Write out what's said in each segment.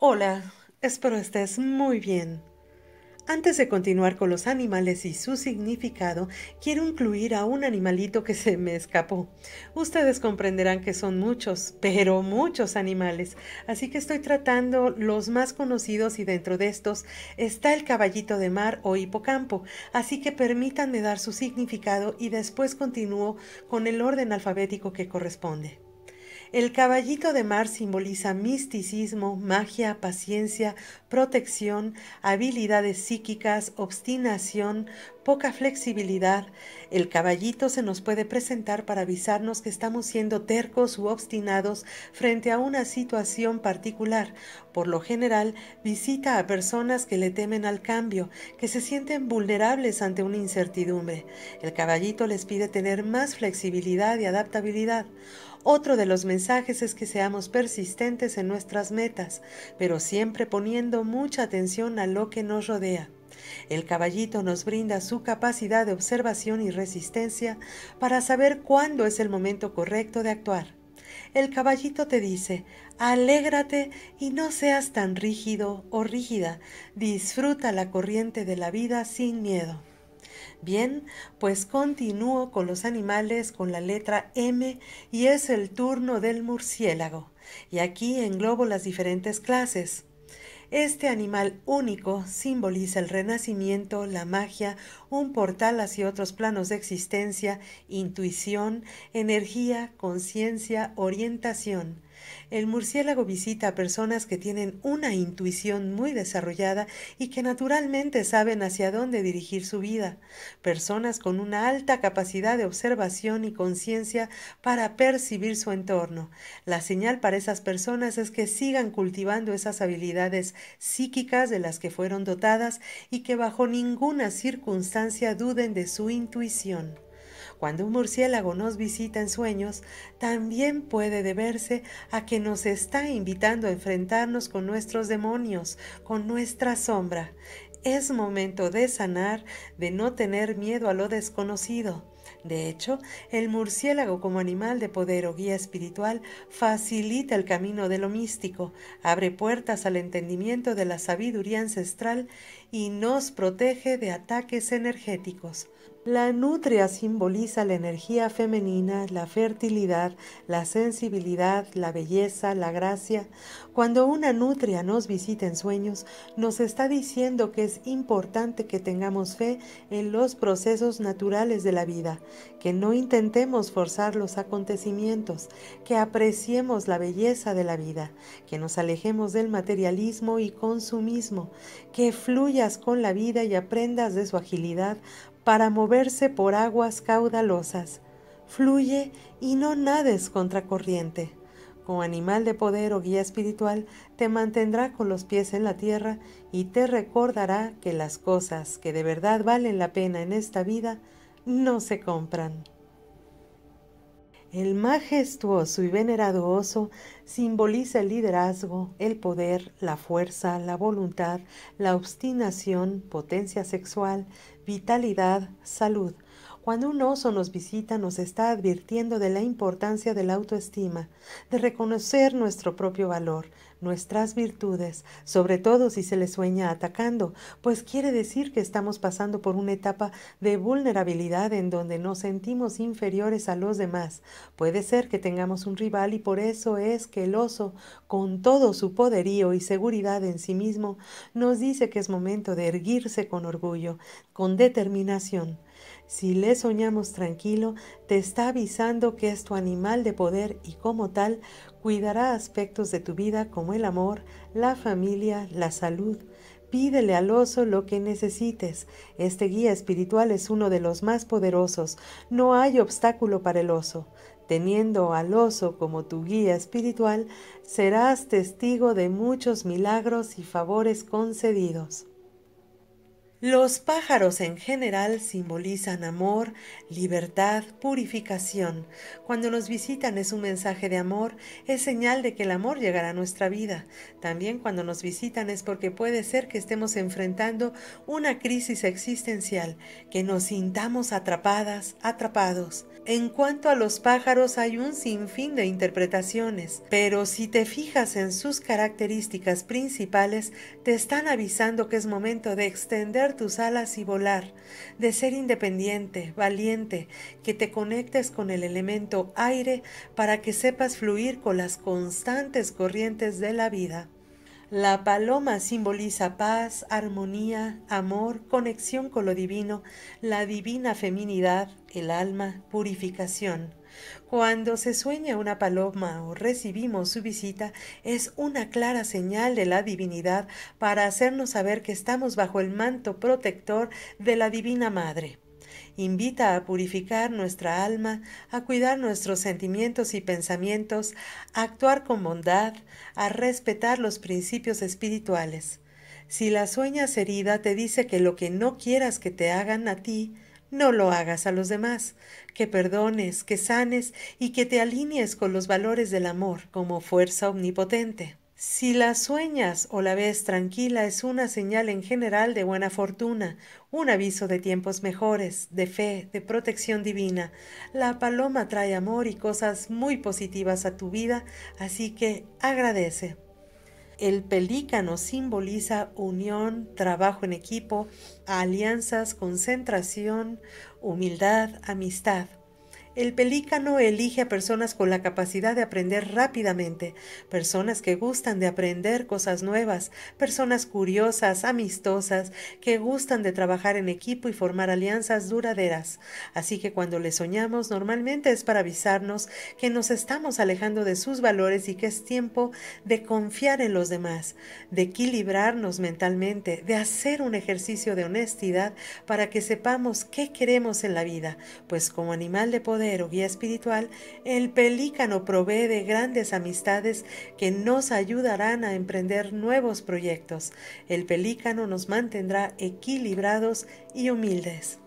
Hola, espero estés muy bien. Antes de continuar con los animales y su significado, quiero incluir a un animalito que se me escapó. Ustedes comprenderán que son muchos, pero muchos animales, así que estoy tratando los más conocidos y dentro de estos está el caballito de mar o hipocampo, así que permítanme dar su significado y después continúo con el orden alfabético que corresponde. El caballito de mar simboliza misticismo, magia, paciencia, protección, habilidades psíquicas, obstinación, poca flexibilidad. El caballito se nos puede presentar para avisarnos que estamos siendo tercos u obstinados frente a una situación particular. Por lo general, visita a personas que le temen al cambio, que se sienten vulnerables ante una incertidumbre. El caballito les pide tener más flexibilidad y adaptabilidad. Otro de los mensajes es que seamos persistentes en nuestras metas, pero siempre poniendo mucha atención a lo que nos rodea. El caballito nos brinda su capacidad de observación y resistencia para saber cuándo es el momento correcto de actuar. El caballito te dice, alégrate y no seas tan rígido o rígida, disfruta la corriente de la vida sin miedo. Bien, pues continúo con los animales con la letra M y es el turno del murciélago. Y aquí englobo las diferentes clases. Este animal único simboliza el renacimiento, la magia, un portal hacia otros planos de existencia, intuición, energía, conciencia, orientación. El murciélago visita a personas que tienen una intuición muy desarrollada y que naturalmente saben hacia dónde dirigir su vida, personas con una alta capacidad de observación y conciencia para percibir su entorno. La señal para esas personas es que sigan cultivando esas habilidades psíquicas de las que fueron dotadas y que bajo ninguna circunstancia duden de su intuición. Cuando un murciélago nos visita en sueños, también puede deberse a que nos está invitando a enfrentarnos con nuestros demonios, con nuestra sombra. Es momento de sanar, de no tener miedo a lo desconocido. De hecho, el murciélago como animal de poder o guía espiritual facilita el camino de lo místico, abre puertas al entendimiento de la sabiduría ancestral y nos protege de ataques energéticos. La nutria simboliza la energía femenina, la fertilidad, la sensibilidad, la belleza, la gracia. Cuando una nutria nos visita en sueños, nos está diciendo que es importante que tengamos fe en los procesos naturales de la vida, que no intentemos forzar los acontecimientos, que apreciemos la belleza de la vida, que nos alejemos del materialismo y consumismo, que fluyas con la vida y aprendas de su agilidad para moverse por aguas caudalosas. Fluye y no nades contracorriente. Como animal de poder o guía espiritual, te mantendrá con los pies en la tierra y te recordará que las cosas que de verdad valen la pena en esta vida no se compran. El majestuoso y venerado oso simboliza el liderazgo, el poder, la fuerza, la voluntad, la obstinación, potencia sexual, vitalidad, salud. Cuando un oso nos visita nos está advirtiendo de la importancia de la autoestima, de reconocer nuestro propio valor, nuestras virtudes, sobre todo si se le sueña atacando, pues quiere decir que estamos pasando por una etapa de vulnerabilidad en donde nos sentimos inferiores a los demás. Puede ser que tengamos un rival y por eso es que el oso, con todo su poderío y seguridad en sí mismo, nos dice que es momento de erguirse con orgullo, con determinación. Si le soñamos tranquilo, te está avisando que es tu animal de poder y como tal Cuidará aspectos de tu vida como el amor, la familia, la salud. Pídele al oso lo que necesites. Este guía espiritual es uno de los más poderosos. No hay obstáculo para el oso. Teniendo al oso como tu guía espiritual, serás testigo de muchos milagros y favores concedidos. Los pájaros en general simbolizan amor, libertad, purificación. Cuando nos visitan es un mensaje de amor, es señal de que el amor llegará a nuestra vida. También cuando nos visitan es porque puede ser que estemos enfrentando una crisis existencial, que nos sintamos atrapadas, atrapados. En cuanto a los pájaros hay un sinfín de interpretaciones, pero si te fijas en sus características principales, te están avisando que es momento de extender tus alas y volar, de ser independiente, valiente, que te conectes con el elemento aire para que sepas fluir con las constantes corrientes de la vida. La paloma simboliza paz, armonía, amor, conexión con lo divino, la divina feminidad, el alma, purificación. Cuando se sueña una paloma o recibimos su visita, es una clara señal de la divinidad para hacernos saber que estamos bajo el manto protector de la Divina Madre. Invita a purificar nuestra alma, a cuidar nuestros sentimientos y pensamientos, a actuar con bondad, a respetar los principios espirituales. Si la sueñas herida te dice que lo que no quieras que te hagan a ti, no lo hagas a los demás, que perdones, que sanes y que te alinees con los valores del amor como fuerza omnipotente. Si la sueñas o la ves tranquila es una señal en general de buena fortuna, un aviso de tiempos mejores, de fe, de protección divina. La paloma trae amor y cosas muy positivas a tu vida, así que agradece. El pelícano simboliza unión, trabajo en equipo, alianzas, concentración, humildad, amistad. El pelícano elige a personas con la capacidad de aprender rápidamente, personas que gustan de aprender cosas nuevas, personas curiosas, amistosas, que gustan de trabajar en equipo y formar alianzas duraderas. Así que cuando le soñamos normalmente es para avisarnos que nos estamos alejando de sus valores y que es tiempo de confiar en los demás, de equilibrarnos mentalmente, de hacer un ejercicio de honestidad para que sepamos qué queremos en la vida, pues como animal de poder, guía espiritual, el pelícano provee de grandes amistades que nos ayudarán a emprender nuevos proyectos. El pelícano nos mantendrá equilibrados y humildes.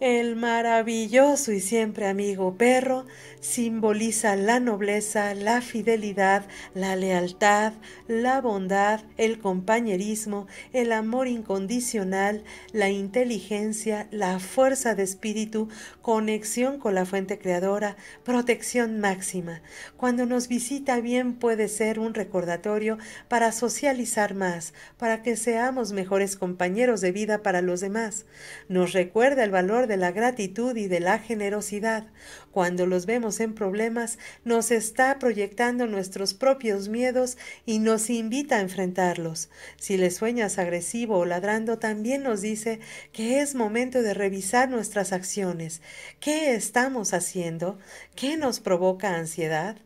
El maravilloso y siempre amigo perro simboliza la nobleza, la fidelidad, la lealtad, la bondad, el compañerismo, el amor incondicional, la inteligencia, la fuerza de espíritu, conexión con la fuente creadora, protección máxima. Cuando nos visita bien puede ser un recordatorio para socializar más, para que seamos mejores compañeros de vida para los demás. Nos recuerda el valor de la gratitud y de la generosidad. Cuando los vemos en problemas, nos está proyectando nuestros propios miedos y nos invita a enfrentarlos. Si le sueñas agresivo o ladrando, también nos dice que es momento de revisar nuestras acciones. ¿Qué estamos haciendo? ¿Qué nos provoca ansiedad?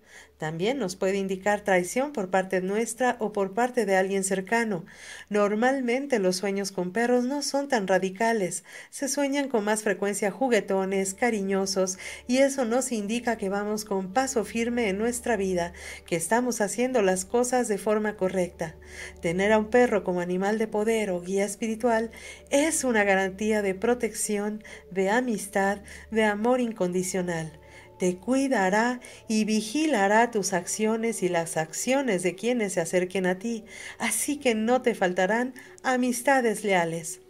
También nos puede indicar traición por parte nuestra o por parte de alguien cercano. Normalmente los sueños con perros no son tan radicales. Se sueñan con más frecuencia juguetones, cariñosos, y eso nos indica que vamos con paso firme en nuestra vida, que estamos haciendo las cosas de forma correcta. Tener a un perro como animal de poder o guía espiritual es una garantía de protección, de amistad, de amor incondicional te cuidará y vigilará tus acciones y las acciones de quienes se acerquen a ti, así que no te faltarán amistades leales.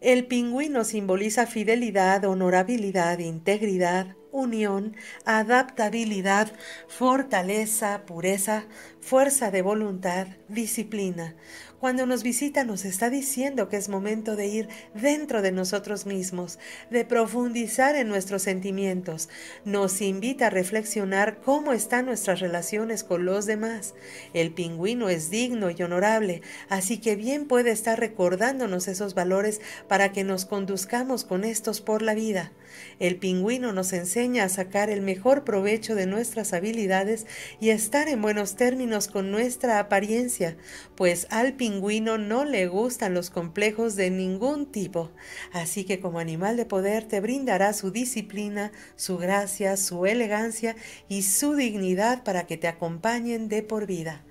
El pingüino simboliza fidelidad, honorabilidad, integridad, unión, adaptabilidad, fortaleza, pureza, fuerza de voluntad, disciplina. Cuando nos visita nos está diciendo que es momento de ir dentro de nosotros mismos, de profundizar en nuestros sentimientos. Nos invita a reflexionar cómo están nuestras relaciones con los demás. El pingüino es digno y honorable, así que bien puede estar recordándonos esos valores para que nos conduzcamos con estos por la vida. El pingüino nos enseña a sacar el mejor provecho de nuestras habilidades y a estar en buenos términos con nuestra apariencia, pues al pingüino no le gustan los complejos de ningún tipo. Así que como animal de poder te brindará su disciplina, su gracia, su elegancia y su dignidad para que te acompañen de por vida.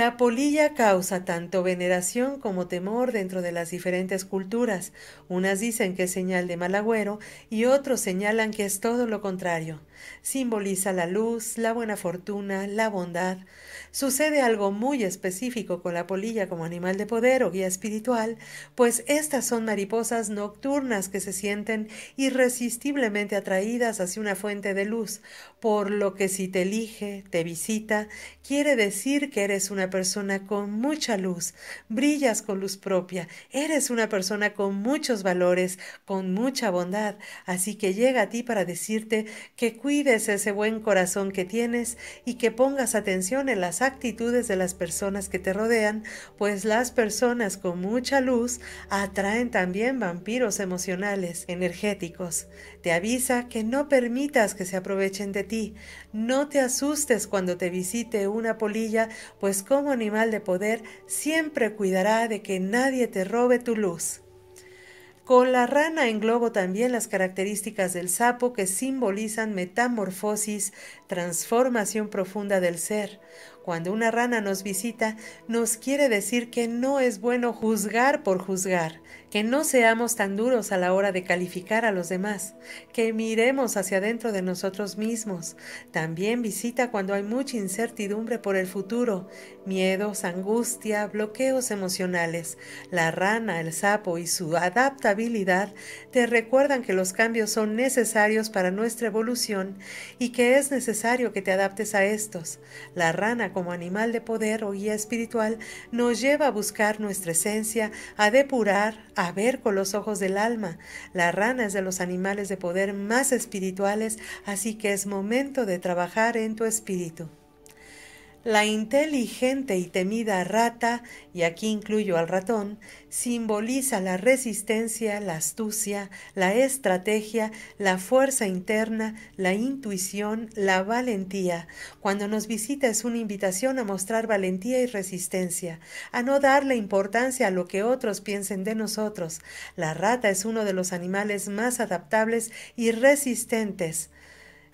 La polilla causa tanto veneración como temor dentro de las diferentes culturas. Unas dicen que es señal de mal agüero y otros señalan que es todo lo contrario. Simboliza la luz, la buena fortuna, la bondad. Sucede algo muy específico con la polilla como animal de poder o guía espiritual, pues estas son mariposas nocturnas que se sienten irresistiblemente atraídas hacia una fuente de luz, por lo que si te elige, te visita, quiere decir que eres una persona con mucha luz, brillas con luz propia, eres una persona con muchos valores, con mucha bondad, así que llega a ti para decirte que cuides ese buen corazón que tienes y que pongas atención en las actitudes de las personas que te rodean, pues las personas con mucha luz atraen también vampiros emocionales, energéticos. Te avisa que no permitas que se aprovechen de ti. No te asustes cuando te visite una polilla, pues como animal de poder siempre cuidará de que nadie te robe tu luz. Con la rana englobo también las características del sapo que simbolizan metamorfosis, transformación profunda del ser. Cuando una rana nos visita, nos quiere decir que no es bueno juzgar por juzgar, que no seamos tan duros a la hora de calificar a los demás, que miremos hacia adentro de nosotros mismos. También visita cuando hay mucha incertidumbre por el futuro, miedos, angustia, bloqueos emocionales. La rana, el sapo y su adaptabilidad te recuerdan que los cambios son necesarios para nuestra evolución y que es necesario que te adaptes a estos. La rana como animal de poder o guía espiritual nos lleva a buscar nuestra esencia, a depurar, a a ver con los ojos del alma. La rana es de los animales de poder más espirituales, así que es momento de trabajar en tu espíritu. La inteligente y temida rata, y aquí incluyo al ratón, simboliza la resistencia, la astucia, la estrategia, la fuerza interna, la intuición, la valentía. Cuando nos visita es una invitación a mostrar valentía y resistencia, a no darle importancia a lo que otros piensen de nosotros. La rata es uno de los animales más adaptables y resistentes.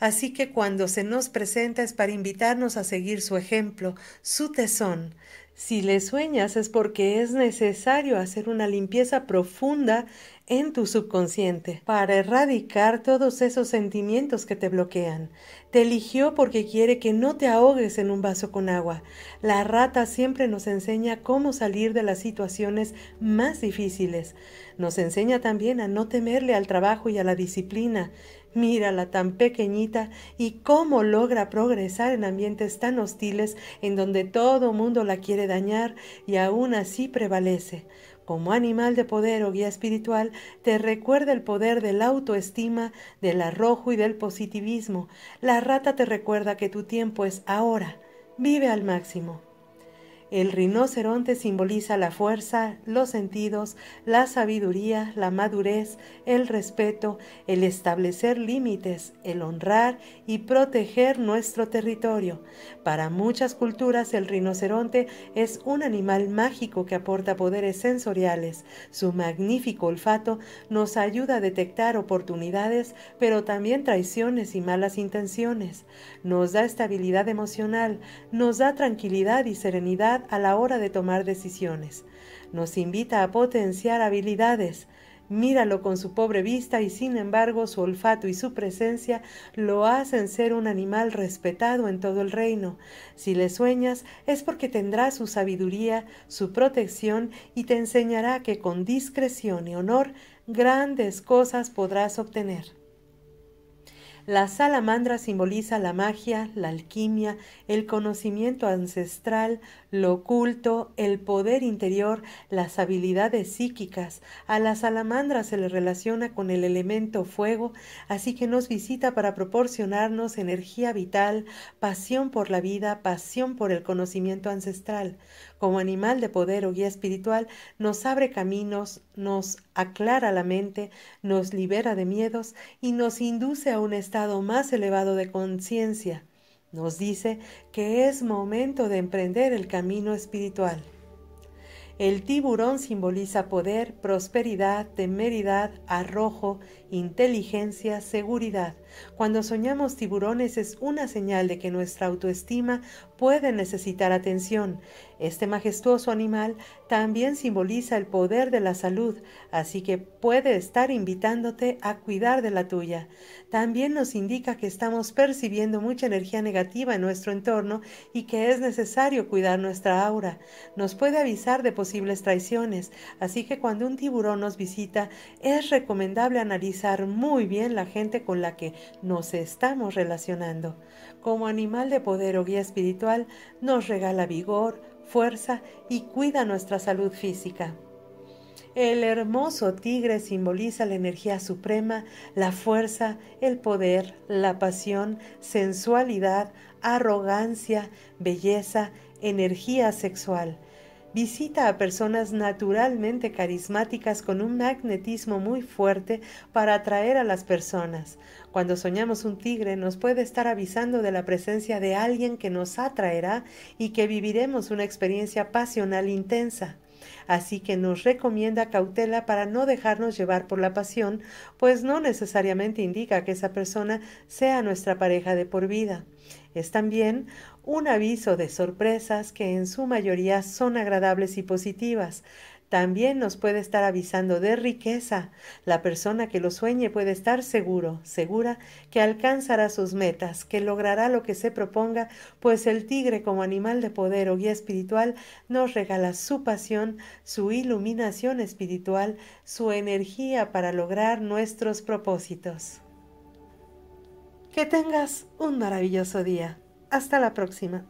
Así que cuando se nos presenta es para invitarnos a seguir su ejemplo, su tesón. Si le sueñas es porque es necesario hacer una limpieza profunda en tu subconsciente para erradicar todos esos sentimientos que te bloquean. Te eligió porque quiere que no te ahogues en un vaso con agua. La rata siempre nos enseña cómo salir de las situaciones más difíciles. Nos enseña también a no temerle al trabajo y a la disciplina. Mírala tan pequeñita y cómo logra progresar en ambientes tan hostiles en donde todo mundo la quiere dañar y aún así prevalece. Como animal de poder o guía espiritual, te recuerda el poder de la autoestima, del arrojo y del positivismo. La rata te recuerda que tu tiempo es ahora. Vive al máximo. El rinoceronte simboliza la fuerza, los sentidos, la sabiduría, la madurez, el respeto, el establecer límites, el honrar y proteger nuestro territorio. Para muchas culturas el rinoceronte es un animal mágico que aporta poderes sensoriales. Su magnífico olfato nos ayuda a detectar oportunidades, pero también traiciones y malas intenciones. Nos da estabilidad emocional, nos da tranquilidad y serenidad a la hora de tomar decisiones. Nos invita a potenciar habilidades. Míralo con su pobre vista y sin embargo su olfato y su presencia lo hacen ser un animal respetado en todo el reino. Si le sueñas es porque tendrá su sabiduría, su protección y te enseñará que con discreción y honor grandes cosas podrás obtener. La salamandra simboliza la magia, la alquimia, el conocimiento ancestral, lo oculto, el poder interior, las habilidades psíquicas. A la salamandra se le relaciona con el elemento fuego, así que nos visita para proporcionarnos energía vital, pasión por la vida, pasión por el conocimiento ancestral como animal de poder o guía espiritual, nos abre caminos, nos aclara la mente, nos libera de miedos y nos induce a un estado más elevado de conciencia. Nos dice que es momento de emprender el camino espiritual. El tiburón simboliza poder, prosperidad, temeridad, arrojo, inteligencia, seguridad, cuando soñamos tiburones es una señal de que nuestra autoestima puede necesitar atención. Este majestuoso animal también simboliza el poder de la salud, así que puede estar invitándote a cuidar de la tuya. También nos indica que estamos percibiendo mucha energía negativa en nuestro entorno y que es necesario cuidar nuestra aura. Nos puede avisar de posibles traiciones, así que cuando un tiburón nos visita es recomendable analizar muy bien la gente con la que nos estamos relacionando. Como animal de poder o guía espiritual, nos regala vigor, fuerza y cuida nuestra salud física. El hermoso tigre simboliza la energía suprema, la fuerza, el poder, la pasión, sensualidad, arrogancia, belleza, energía sexual. Visita a personas naturalmente carismáticas con un magnetismo muy fuerte para atraer a las personas. Cuando soñamos un tigre nos puede estar avisando de la presencia de alguien que nos atraerá y que viviremos una experiencia pasional intensa. Así que nos recomienda cautela para no dejarnos llevar por la pasión, pues no necesariamente indica que esa persona sea nuestra pareja de por vida. Es también un aviso de sorpresas que en su mayoría son agradables y positivas. También nos puede estar avisando de riqueza. La persona que lo sueñe puede estar seguro, segura, que alcanzará sus metas, que logrará lo que se proponga, pues el tigre como animal de poder o guía espiritual nos regala su pasión, su iluminación espiritual, su energía para lograr nuestros propósitos. Que tengas un maravilloso día. Hasta la próxima.